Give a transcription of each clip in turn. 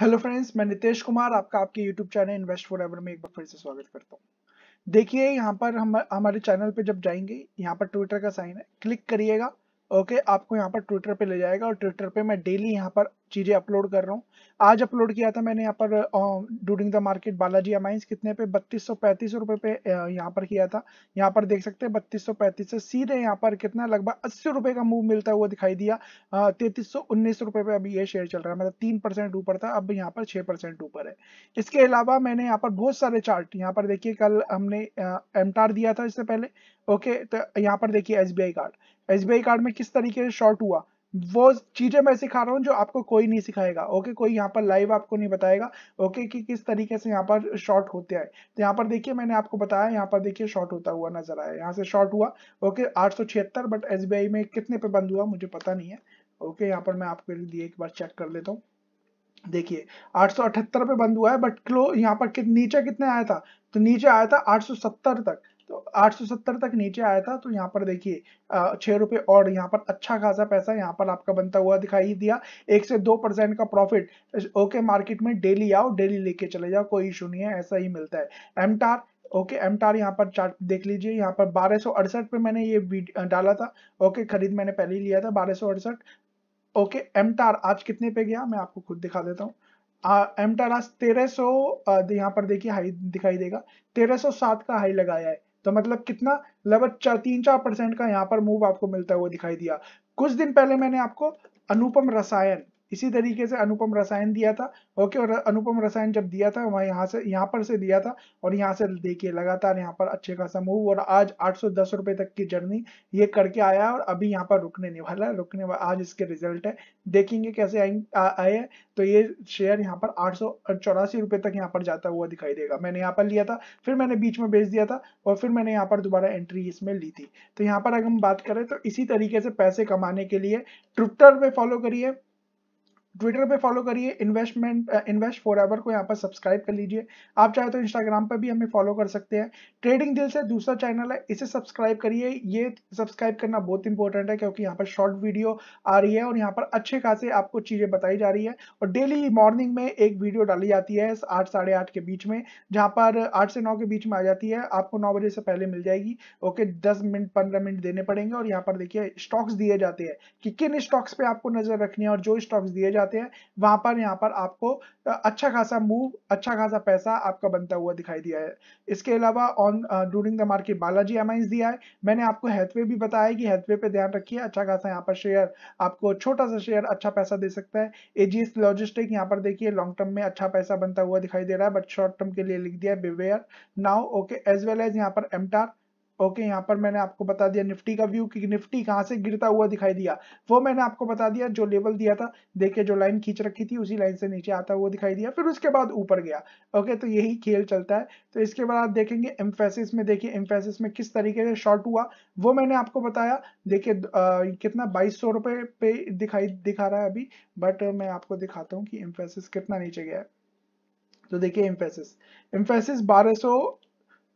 hello friends मैं नितेश कुमार आपका आपके YouTube channel invest forever में एक बार फिर से स्वागत करता हूँ देखिए यहाँ पर हम हमारे चैनल पे जब जाएंगे यहाँ पर ट्विटर का साइन है क्लिक करिएगा ओके okay, आपको यहाँ पर ट्विटर पे ले जाएगा और ट्विटर पे मैं डेली यहाँ पर चीज़ें अपलोड कर रहा हूँ आज अपलोड किया था मैंने यहाँ पर during the market Balaji Amines कितने पे बत्तीस सौ पैंतीस रुपये पे यहाँ पर किया था यहाँ पर देख सकते हैं बत्तीस सौ पैंतीस से सीधे यहाँ पर कितना लगभग अस्सी रुपये का मूव मिलता हुआ दिखाई दिया तैतीस सौ उन्नीस रुपये पे अभी ये शेयर चल रहा है मतलब तीन परसेंट ऊपर था अब यहाँ पर छः परसेंट ऊपर है इसके अलावा मैंने यहाँ पर बहुत सारे चार्ट यहाँ पर देखिए कल हमने एमटार दिया था इससे पहले ओके तो यहाँ पर देखिए एस कार्ड एस कार्ड में किस तरीके से शॉर्ट हुआ वो चीजें मैं सिखा रहा हूँ जो आपको कोई नहीं सिखाएगा ओके कोई यहाँ पर लाइव आपको नहीं बताएगा ओके कि किस तरीके से यहाँ पर शॉर्ट होते हैं तो यहाँ पर देखिए मैंने आपको बताया यहाँ पर देखिए शॉर्ट होता हुआ नजर आया यहाँ से शॉर्ट हुआ ओके आठ बट एस में कितने पे बंद हुआ मुझे पता नहीं है ओके यहाँ पर मैं आपके लिए एक बार चेक कर लेता हूँ देखिए 878 पे बंद हुआ है बट क्लो यहाँ पर कि, नीचे कितने आया था तो नीचे आया था 870 तक तो 870 तक नीचे आया था तो यहाँ पर देखिए छह रुपए और यहाँ पर अच्छा खासा पैसा यहाँ पर आपका बनता हुआ दिखाई दिया एक से दो परसेंट का प्रॉफिट ओके मार्केट में डेली आओ डेली लेके चले जाओ कोई इशू नहीं है ऐसा ही मिलता है एमटार ओके एम टार यहाँ पर चार्ट देख लीजिए यहाँ पर बारह पे मैंने ये डाला था ओके खरीद मैंने पहले ही लिया था बारह ओके एम आज कितने पे गया मैं आपको खुद दिखा देता हूँ एम टार आज तेरह सौ यहाँ पर देखिए हाई दिखाई देगा तेरह सौ सात का हाई लगाया है तो मतलब कितना लगभग मतलब चार तीन चार परसेंट का यहाँ पर मूव आपको मिलता हुआ दिखाई दिया कुछ दिन पहले मैंने आपको अनुपम रसायन इसी तरीके से अनुपम रसायन दिया था ओके और अनुपम रसायन जब दिया था वहाँ यहाँ से यहाँ पर से दिया था और यहाँ से देखिए लगातार यहाँ पर अच्छे खासा मूव और आज आठ सौ तक की जर्नी ये करके आया और अभी यहाँ पर रुकने नहीं वाला रुकने वाला आज इसके रिजल्ट है देखेंगे कैसे आए तो ये शेयर यहाँ पर आठ सौ तक यहाँ पर जाता हुआ दिखाई देगा मैंने यहाँ पर लिया था फिर मैंने बीच में बेच दिया था और फिर मैंने यहाँ पर दोबारा एंट्री इसमें ली थी तो यहाँ पर अगर हम बात करें तो इसी तरीके से पैसे कमाने के लिए ट्विटर में फॉलो करिए ट्विटर पे फॉलो करिए इन्वेस्टमेंट इन्वेस्ट फॉर एवर को यहाँ पर सब्सक्राइब कर लीजिए आप चाहे तो इंस्टाग्राम पर भी हमें फॉलो कर सकते हैं ट्रेडिंग दिल से दूसरा चैनल है इसे सब्सक्राइब करिए ये सब्सक्राइब करना बहुत इंपॉर्टेंट है क्योंकि यहाँ पर शॉर्ट वीडियो आ रही है और यहाँ पर अच्छे खासे आपको चीज़ें बताई जा रही है और डेली मॉर्निंग में एक वीडियो डाली जाती है आठ साढ़े आठ के बीच में जहाँ पर आठ से नौ के बीच में आ जाती है आपको नौ बजे से पहले मिल जाएगी ओके दस मिनट पंद्रह मिनट देने पड़ेंगे और यहाँ पर देखिए स्टॉक्स दिए जाते हैं कि किन स्टॉक्स पे आपको नज़र रखनी है और जो स्टॉक्स दिए जाते जाते हैं वहां पर यहाँ पर आपको अच्छा खासा मूव अच्छा खासा पैसा आपका बनता हुआ दिखाई दिया है इसके अलावा on during the market Balaji Amines दिया है मैंने आपको हेथवे भी बताया कि हेथवे पे ध्यान रखिए अच्छा खासा यहाँ पर शेयर आपको छोटा सा शेयर अच्छा पैसा दे सकता है एजीएस लॉजिस्टिक यहाँ पर देखिए लॉन्ग टर्म में अच्छा पैसा बनता हुआ दिखाई दे रहा है बट शॉर्ट टर्म के लिए लिख दिया है beware now okay as well as यहाँ पर एमटार ओके यहाँ पर मैंने आपको बता दिया निफ्टी का व्यू कि निफ्टी कहाँ से गिरता हुआ दिखाई दिया वो मैंने आपको बता दिया जो लेवल दिया था देखिए जो लाइन खींच रखी थी उसी लाइन से नीचे आता हुआ दिखाई दिया फिर उसके बाद ऊपर गया ओके तो यही खेल चलता है तो इसके बाद आप देखेंगे एम्फेसिस में देखिए एम्फेसिस में किस तरीके से शॉर्ट हुआ वो मैंने आपको बताया देखिए कितना बाईस सौ पे दिखाई दिखा रहा है अभी बट मैं आपको दिखाता हूँ कि एम्फेसिस कितना नीचे गया है तो देखिए एम्फेसिस एम्फेसिस बारह सो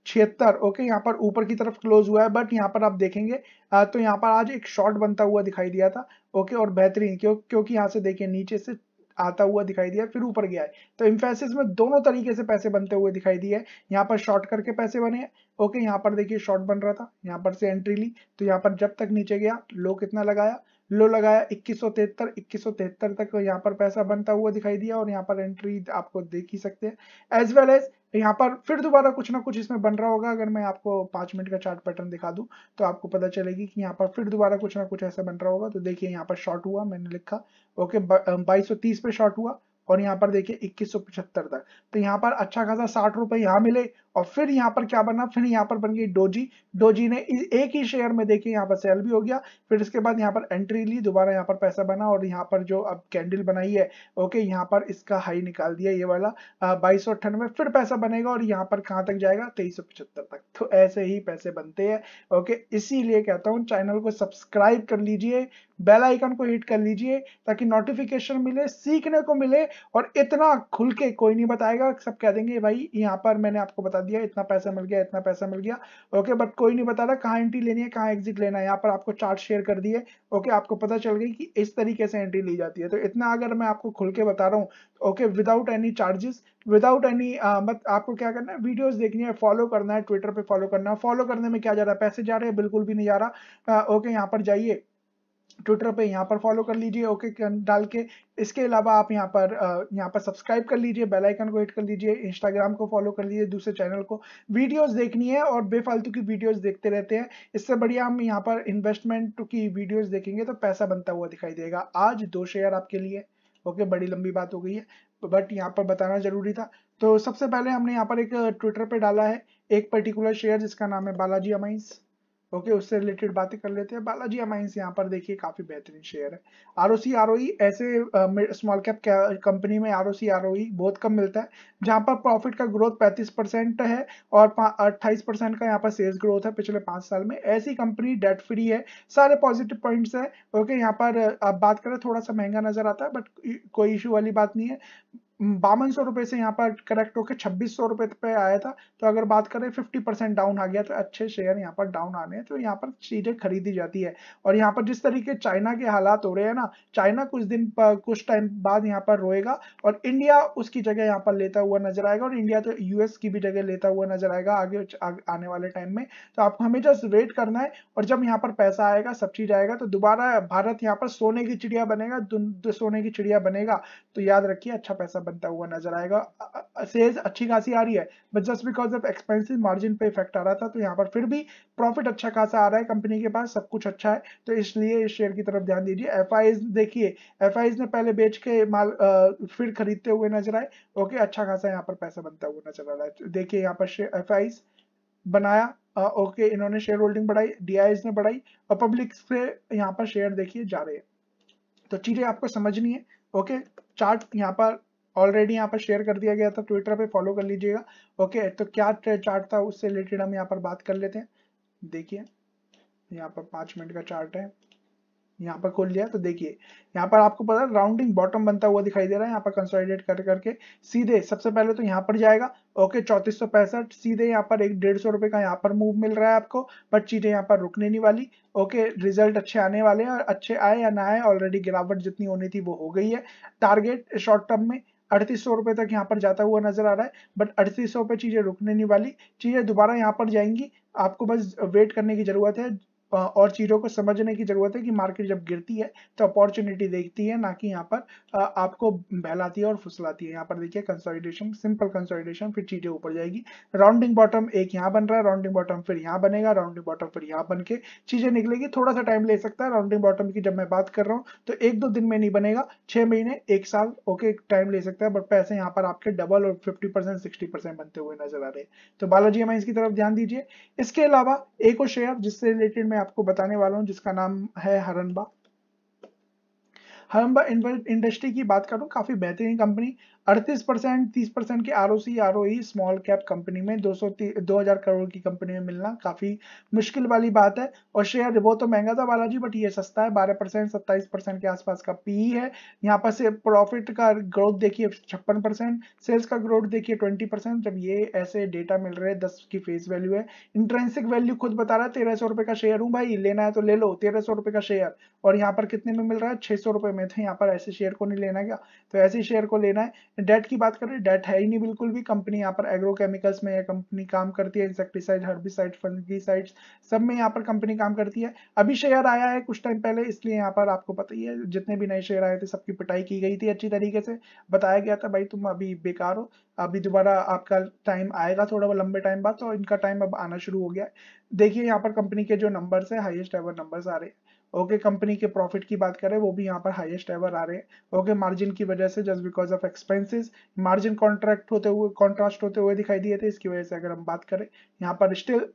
छिहत्तर ओके यहाँ पर ऊपर की तरफ क्लोज हुआ है बट यहाँ पर आप देखेंगे आ, तो यहाँ पर आज एक शॉर्ट बनता हुआ दिखाई दिया था ओके और बेहतरीन क्यों क्योंकि यहाँ से देखिए नीचे से आता हुआ दिखाई दिया फिर ऊपर गया है तो इम्फेसिस में दोनों तरीके से पैसे बनते हुए दिखाई दिए यहाँ पर शॉर्ट करके पैसे बने ओके यहाँ पर देखिए शॉर्ट बन रहा था यहाँ पर से एंट्री ली तो यहाँ पर जब तक नीचे गया लो कितना लगाया लो लगाया सौ तिहत्तर तक यहाँ पर पैसा बनता हुआ दिखाई दिया और यहाँ पर एंट्री आपको देख ही सकते हैं एज वेल एज यहाँ पर फिर दोबारा कुछ ना कुछ इसमें बन रहा होगा अगर मैं आपको पांच मिनट का चार्ट पैटर्न दिखा दूं तो आपको पता चलेगी कि यहाँ पर फिर दोबारा कुछ ना कुछ ऐसा बन रहा होगा तो देखिए यहाँ पर शॉर्ट हुआ मैंने लिखा ओके बाईस सौ पे शॉर्ट हुआ और यहाँ पर देखिए इक्कीस तक तो यहाँ पर अच्छा खासा साठ रुपए यहाँ मिले और फिर यहाँ पर क्या बना फिर यहाँ पर बन गई डोजी डोजी ने एक ही शेयर में देखिए यहाँ पर सेल भी हो गया फिर इसके बाद यहाँ पर एंट्री ली दोबारा यहाँ पर पैसा बना और यहाँ पर जो अब कैंडल बनाई है ओके यहाँ पर इसका हाई निकाल दिया ये वाला बाईस फिर पैसा बनेगा और यहाँ पर कहाँ तक जाएगा तेईस तक तो ऐसे ही पैसे बनते हैं ओके इसीलिए कहता हूँ चैनल को सब्सक्राइब कर लीजिए बेल आइकन को हिट कर लीजिए ताकि नोटिफिकेशन मिले सीखने को मिले और इतना खुल के कोई नहीं बताएगा सब कह देंगे भाई यहाँ पर मैंने आपको बता दिया इतना पैसा मिल गया इतना पैसा मिल गया ओके बट कोई नहीं बता रहा कहाँ एंट्री लेनी है कहाँ एग्जिट लेना है यहाँ पर आपको चार्ट शेयर कर दिए ओके आपको पता चल गई कि इस तरीके से एंट्री ली जाती है तो इतना अगर मैं आपको खुल के बता रहा हूँ okay without any charges without any मत आपको क्या करना है वीडियोस देखनी है फॉलो करना है ट्विटर पे फॉलो करना है फॉलो करने में क्या जा रहा है पैसे जा रहे हैं बिल्कुल भी नहीं जा रहा ओके यहाँ पर जाइए ट्विटर पे यहाँ पर फॉलो कर लीजिए ओके डाल के इसके अलावा आप यहाँ पर यहाँ पर सब्सक्राइब कर लीजिए बेल आइकन को हिट कर लीजिए इंस्टाग्राम को फॉलो कर लीजिए दूसरे चैनल को वीडियोस देखनी है और बेफालतू की वीडियोस देखते रहते हैं इससे बढ़िया हम यहाँ पर इन्वेस्टमेंट की वीडियोज देखेंगे तो पैसा बनता हुआ दिखाई देगा आज दो शेयर आपके लिए ओके बड़ी लंबी बात हो गई है बट यहाँ पर बताना जरूरी था तो सबसे पहले हमने यहाँ पर एक ट्विटर पर डाला है एक पर्टिकुलर शेयर जिसका नाम है बालाजी अमाइंस ओके उससे रिलेटेड बातें कर लेते हैं बालाजी अमाइंस यहाँ पर देखिए काफी बेहतरीन शेयर है are O C R O ऐसे स्मॉल कैप कंपनी में R O C R O बहुत कम मिलता है जहाँ पर प्रॉफिट का ग्रोथ 35 परसेंट है और 28 परसेंट का यहाँ पर सेल्स ग्रोथ है पिछले पांच साल में ऐसी कंपनी डेट फ्री है सारे पॉजिटिव पॉइंट्स है ओके यहाँ पर आप बात करें थोड़ा सा महंगा नजर आता है बट कोई इशू वाली बात नहीं है बावन सौ रुपए से यहाँ पर करेक्ट होकर छब्बीस सौ रुपए पे आया था तो अगर बात करें फिफ्टी परसेंट डाउन आ गया तो अच्छे शेयर यहाँ पर डाउन आने हैं तो यहाँ पर चीजें खरीदी जाती है और यहाँ पर जिस तरीके चाइना के हालात हो रहे हैं ना चाइना कुछ दिन कुछ टाइम बाद यहाँ पर रोएगा और इंडिया उसकी जगह यहाँ पर लेता हुआ नजर आएगा और इंडिया तो यूएस की भी जगह लेता हुआ नजर आएगा आगे आने वाले टाइम में तो आपको हमेशा वेट करना है और जब यहाँ पर पैसा आएगा सब चीज आएगा तो दोबारा भारत यहाँ पर सोने की चिड़िया बनेगा सोने की चिड़िया बनेगा तो याद रखिए अच्छा पैसा बनता हुआ नजर आएगा सेल्स अच्छी खासी आ रही है but just because of expensive margin पे इफेक्ट आ रहा था तो यहाँ पर फिर भी प्रॉफिट अच्छा खासा आ रहा है कंपनी के पास सब कुछ अच्छा है तो इसलिए इस शेयर की तरफ ध्यान दीजिए एफ देखिए एफ ने पहले बेच के माल आ, फिर खरीदते हुए नजर आए ओके अच्छा खासा यहाँ पर पैसा बनता हुआ नजर आ रहा है तो देखिए यहाँ पर एफ बनाया ओके इन्होंने शेयर होल्डिंग बढ़ाई डी ने बढ़ाई और पब्लिक से यहाँ पर शेयर देखिए जा रहे हैं तो चीजें आपको समझनी है ओके चार्ट यहाँ पर ऑलरेडी यहाँ पर शेयर कर दिया गया था ट्विटर पे फॉलो कर लीजिएगा ओके तो क्या चार्ट था उससे रिलेटेड हम यहाँ पर बात कर लेते हैं देखिए यहाँ पर पाँच मिनट का चार्ट है यहाँ पर खोल लिया तो देखिए यहाँ पर आपको पता है राउंडिंग बॉटम बनता हुआ दिखाई दे रहा है यहाँ पर कंसोलिडेट कर करके सीधे सबसे पहले तो यहाँ पर जाएगा ओके चौतीस सौ पैंसठ सीधे यहाँ पर एक डेढ़ सौ रुपये का यहाँ पर मूव मिल रहा है आपको बट चीजें यहाँ पर रुकने नहीं वाली ओके रिजल्ट अच्छे आने वाले हैं और अच्छे आए या ना आए ऑलरेडी गिरावट जितनी होनी थी वो हो गई है टारगेट शॉर्ट टर्म में अड़तीस सौ रुपए तक यहाँ पर जाता हुआ नजर आ रहा है बट अड़तीस सौ पे चीजें रुकने नहीं वाली चीजें दोबारा यहाँ पर जाएंगी आपको बस वेट करने की जरूरत है और चीज़ों को समझने की ज़रूरत है कि मार्केट जब गिरती है तो अपॉर्चुनिटी देखती है ना कि यहाँ पर आपको बहलाती है और फुसलाती है यहाँ पर देखिए कंसोलिडेशन सिंपल कंसोलिडेशन फिर चीज़ें ऊपर जाएगी राउंडिंग बॉटम एक यहाँ बन रहा है राउंडिंग बॉटम फिर यहाँ बनेगा राउंडिंग बॉटम फिर यहाँ बन के चीज़ें निकलेगी थोड़ा सा टाइम ले सकता है राउंडिंग बॉटम की जब मैं बात कर रहा हूँ तो एक दो दिन में नहीं बनेगा छह महीने एक साल ओके टाइम ले सकता है बट पैसे यहाँ पर आपके डबल और फिफ्टी परसेंट सिक्सटी परसेंट बनते हुए नजर आ रहे हैं तो बालाजी एम की तरफ ध्यान दीजिए इसके अलावा एक और शेयर जिससे रिलेटेड मैं मैं आपको बताने वाला हूँ जिसका नाम है हरनबा हरम्बा इंडस्ट्री की बात करूँ काफ़ी बेहतरीन कंपनी अड़तीस परसेंट तीस परसेंट की R O C R O small cap company में दो सौ दो हजार करोड़ की कंपनी में मिलना काफी मुश्किल वाली बात है और शेयर वो तो महंगा था बालाजी बट ये सस्ता है बारह परसेंट सत्ताईस परसेंट के आसपास का पी e है यहाँ पर से प्रॉफिट का ग्रोथ देखिए छप्पन परसेंट सेल्स का ग्रोथ देखिए ट्वेंटी परसेंट जब ये ऐसे डेटा मिल रहे हैं दस की फेस वैल्यू है इंट्रेंसिक वैल्यू खुद बता रहा है तेरह सौ रुपए का शेयर हूँ भाई लेना है तो ले लो तेरह सौ रुपए का शेयर और यहाँ पर कितने में मिल रहा है छह सौ रुपए में थे यहाँ पर ऐसे शेयर को नहीं लेना क्या तो ऐसे शेयर को लेना है डेट की बात करें डेट है ही नहीं बिल्कुल भी कंपनी यहाँ पर एग्रोकेमिकल्स में कंपनी काम करती है इंसेक्टिसाइड हर्बिसाइड फंगिसाइड्स सब में यहाँ पर कंपनी काम करती है अभी शेयर आया है कुछ टाइम पहले इसलिए यहाँ पर आपको पता ही है जितने भी नए शेयर आए थे सबकी पिटाई की गई थी अच्छी तरीके से बताया गया था भाई तुम अभी बेकार हो अभी दोबारा आपका टाइम आएगा थोड़ा बहुत लंबे टाइम बाद तो इनका टाइम अब आना शुरू हो गया है देखिए यहाँ पर कंपनी के जो नंबर्स है हाइएस्ट एवर नंबर्स आ रहे हैं ओके okay, कंपनी के प्रॉफिट की बात करें वो भी यहाँ पर हाईएस्ट एवर आ रहे हैं ओके मार्जिन की वजह से just because of expenses margin contract होते हुए कॉन्ट्रास्ट होते हुए दिखाई दिए थे इसकी वजह से अगर हम बात करें यहाँ पर स्टिल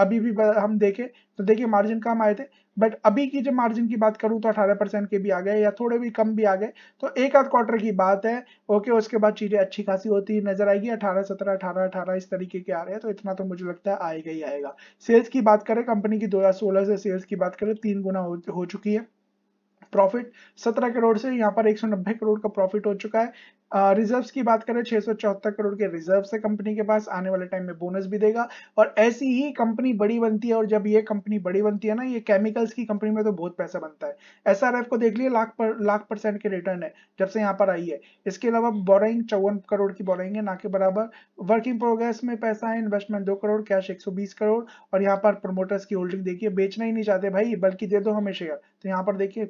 अभी भी हम देखें तो देखिए मार्जिन कम आए थे बट अभी की जब मार्जिन की बात करूं तो 18 परसेंट के भी आ गए या थोड़े भी कम भी आ गए तो एक आध क्वार्टर की बात है ओके उसके बाद चीजें अच्छी खासी होती नजर आएगी 18 17 18 18 इस तरीके के आ रहे हैं तो इतना तो मुझे लगता है आएगा ही आएगा सेल्स की बात करें कंपनी की दो से सेल्स की बात करें तीन गुना हो चुकी है प्रॉफिट 17 करोड़ से यहाँ पर 190 करोड़ का प्रॉफिट हो चुका है रिजर्व्स की बात करें छह करोड़ के रिजर्व है कंपनी के पास आने वाले टाइम में बोनस भी देगा और ऐसी ही कंपनी बड़ी बनती है और जब ये कंपनी बड़ी बनती है ना ये केमिकल्स की कंपनी में तो बहुत पैसा बनता है एस को देख लिया लाख पर लाख परसेंट के रिटर्न है जब से यहाँ पर आई है इसके अलावा बोराइंग चौवन करोड़ की बोराइंग है ना के बराबर वर्किंग प्रोग्रेस में पैसा है इन्वेस्टमेंट दो करोड़ कैश एक करोड़ और यहाँ पर प्रोमोटर्स की होल्डिंग देखिए बेचना ही नहीं चाहते भाई बल्कि दे दो हमें शेयर तो यहाँ पर देखिए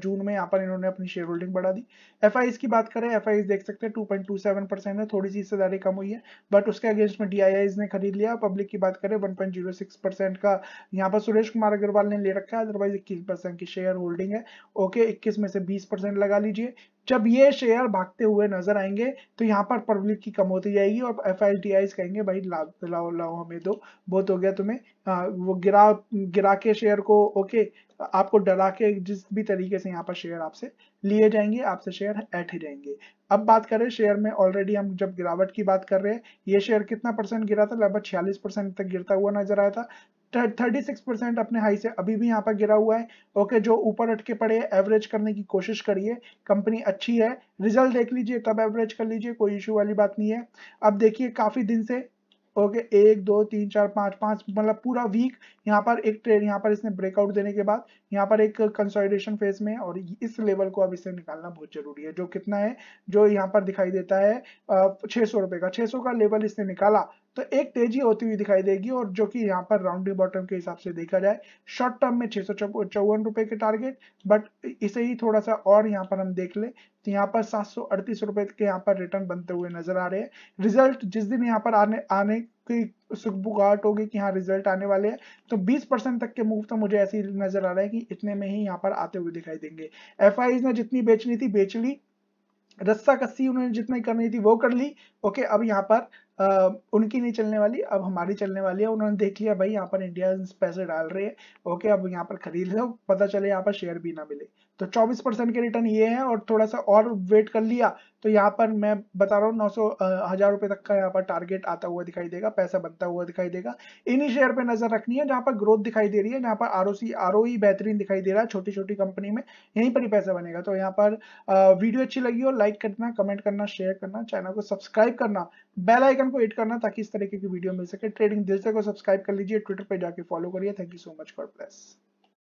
जून में यहाँ पर इन्होंने अपनी शेयर होल्डिंग बढ़ा दी एफ की बात करें एफ देख सकते हैं two point two seven percent है थोड़ी सी इससे कम हुई है बट उसके अगेंस्ट में डी ने खरीद लिया पब्लिक की बात करें one point zero six percent का यहाँ पर सुरेश कुमार अग्रवाल ने ले रखा है अदरवाइज इक्कीस परसेंट की शेयर होल्डिंग है ओके इक्कीस में से बीस लगा लीजिए जब ये शेयर भागते हुए नजर आएंगे तो यहाँ पर पब्लिक की कम होती जाएगी और एफ कहेंगे भाई लाओ लाओ हमें दो बहुत हो गया तुम्हें आ, हाँ, वो गिरा गिरा के शेयर को ओके आपको डरा के जिस भी तरीके से यहाँ पर शेयर आपसे लिए जाएंगे आपसे शेयर ऐठ जाएंगे अब बात करें शेयर में ऑलरेडी हम जब गिरावट की बात कर रहे हैं ये शेयर कितना परसेंट गिरा था लगभग छियालीस परसेंट तक गिरता हुआ नजर आया था थर्टी सिक्स परसेंट अपने हाई से अभी भी यहाँ पर गिरा हुआ है ओके जो ऊपर अटके पड़े एवरेज करने की कोशिश करिए कंपनी अच्छी है रिजल्ट देख लीजिए तब एवरेज कर लीजिए कोई इशू वाली बात नहीं है अब देखिए काफी दिन से ओके एक दो तीन चार पाँच पाँच मतलब पूरा वीक यहाँ पर एक ट्रेड यहाँ पर इसने ब्रेकआउट देने के बाद यहाँ पर एक कंसोलिडेशन फेज में और इस लेवल को अब इसे निकालना बहुत जरूरी है जो कितना है जो यहाँ पर दिखाई देता है छः सौ रुपये का छः सौ का लेवल इसने निकाला तो एक तेजी होती हुई दिखाई देगी और जो कि यहाँ पर राउंडिंग बॉटम के हिसाब से देखा जाए शॉर्ट टर्म में छह सौ के टारगेट बट इसे ही थोड़ा सा और यहाँ पर हम देख ले तो यहाँ पर सात सौ के यहाँ पर रिटर्न बनते हुए नजर आ रहे हैं रिजल्ट जिस दिन यहाँ पर आने आने की सुखबुगाहट होगी कि हाँ रिजल्ट आने वाले हैं तो 20 परसेंट तक के मूव तो मुझे ऐसे नजर आ रहा है कि इतने में ही यहाँ पर आते हुए दिखाई देंगे एफ ने जितनी बेचनी थी बेच ली रस्सा कस्सी उन्होंने जितनी करनी थी वो कर ली ओके अब यहाँ पर Uh, उनकी नहीं चलने वाली अब हमारी चलने वाली है उन्होंने देख लिया भाई यहाँ पर इंडियंस पैसे डाल रहे हैं ओके अब यहाँ पर खरीद लो पता चले यहाँ पर शेयर भी ना मिले तो 24 परसेंट के रिटर्न ये है और थोड़ा सा और वेट कर लिया तो यहाँ पर मैं बता रहा हूँ नौ सौ हजार रुपए तक का यहाँ पर टारगेट आता हुआ दिखाई देगा पैसा बनता हुआ दिखाई देगा इन्हीं शेयर पे नजर रखनी है जहाँ पर ग्रोथ दिखाई दे रही है जहाँ पर आर ओ e बेहतरीन दिखाई दे रहा है छोटी छोटी कंपनी में यहीं पर ही पैसा बनेगा तो यहाँ पर वीडियो अच्छी लगी हो लाइक करना कमेंट करना शेयर करना चैनल को सब्सक्राइब करना बेल आइकन को एड करना ताकि इस तरीके की वीडियो मिल सके ट्रेडिंग दिल से को सब्सक्राइब कर लीजिए ट्विटर पर जाके फॉलो करिए thank you so much for place